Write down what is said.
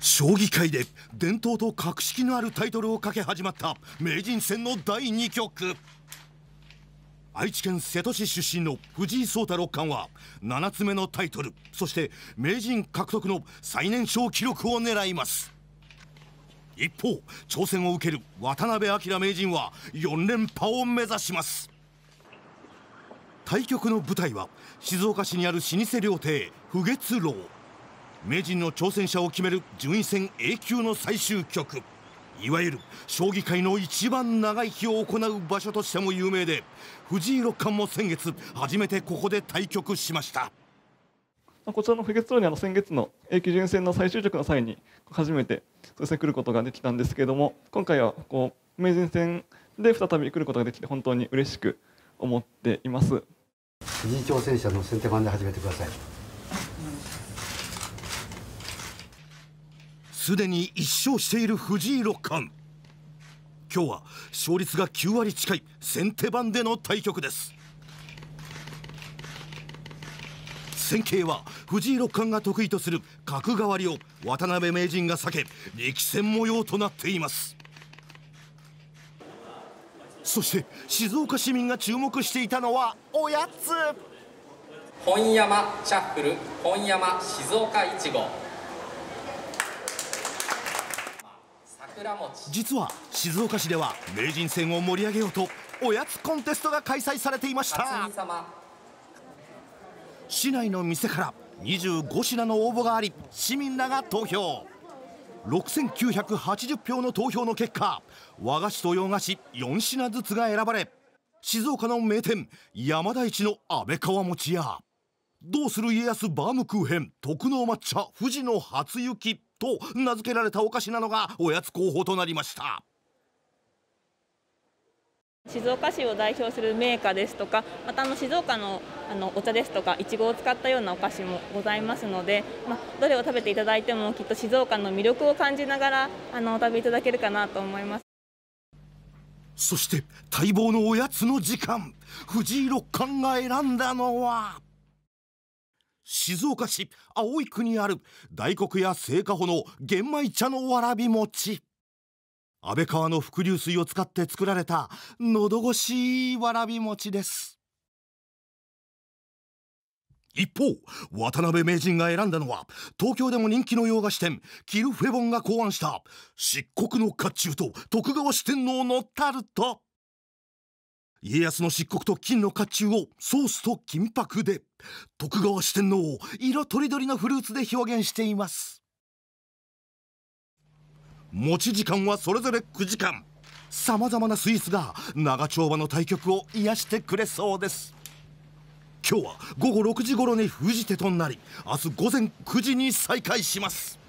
将棋界で伝統と格式のあるタイトルをかけ始まった名人戦の第2局愛知県瀬戸市出身の藤井聡太六冠は7つ目のタイトルそして名人獲得の最年少記録を狙います一方挑戦を受ける渡辺明名人は4連覇を目指します対局の舞台は静岡市にある老舗料亭不月楼名人の挑戦者を決める順位戦 A 級の最終局いわゆる将棋界の一番長い日を行う場所としても有名で藤井六冠も先月初めてここで対局しましたこちらの不月通りあの先月の A 級順戦の最終局の際に初めてそしで来ることができたんですけれども今回はこう名人戦で再び来ることができて本当に嬉しく思っています藤井挑戦者の先手番で始めてくださいすでに1勝している藤井六冠今日は勝率が9割近い先手番での対局です戦型は藤井六冠が得意とする角換わりを渡辺名人が避け力戦模様となっていますそして静岡市民が注目していたのはおやつ本山シャッフル本山静岡いちご実は静岡市では名人戦を盛り上げようとおやつコンテストが開催されていました市内の店から25品の応募があり市民らが投票6980票の投票の結果和菓子と洋菓子4品ずつが選ばれ静岡の名店山田一の安倍川餅や「どうする家康バームクーヘン」「特濃抹茶富士の初雪」と名付けられたお菓子なのがおやつ候補となりました静岡市を代表する銘菓ですとかまたあの静岡のあのお茶ですとかいちごを使ったようなお菓子もございますので、まあ、どれを食べていただいてもきっと静岡の魅力を感じながらあのお食べいただけるかなと思います。そして待望のおやつの時間藤井六冠が選んだのは静岡市葵区にある大黒屋製菓穂の玄米茶のわらび餅安倍川の伏流水を使って作られたど越しいわらび餅です一方渡辺名人が選んだのは東京でも人気の洋菓子店キルフェボンが考案した漆黒の甲冑と徳川四天王のタルト家康の漆黒と金の甲冑をソースと金箔で徳川四天王を色とりどりのフルーツで表現しています持ち時間はそれぞれ9時間さまざまなスイーツが長丁場の対局を癒してくれそうです今日は午後6時頃に封じ手となり明日午前9時に再開します